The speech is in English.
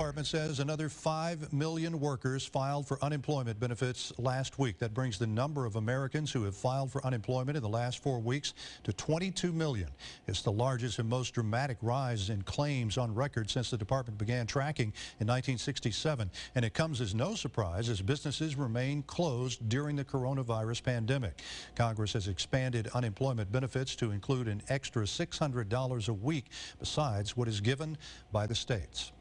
Department says another 5 million workers filed for unemployment benefits last week. That brings the number of Americans who have filed for unemployment in the last four weeks to 22 million. It's the largest and most dramatic rise in claims on record since the department began tracking in 1967. And it comes as no surprise as businesses remain closed during the coronavirus pandemic. Congress has expanded unemployment benefits to include an extra $600 a week besides what is given by the states.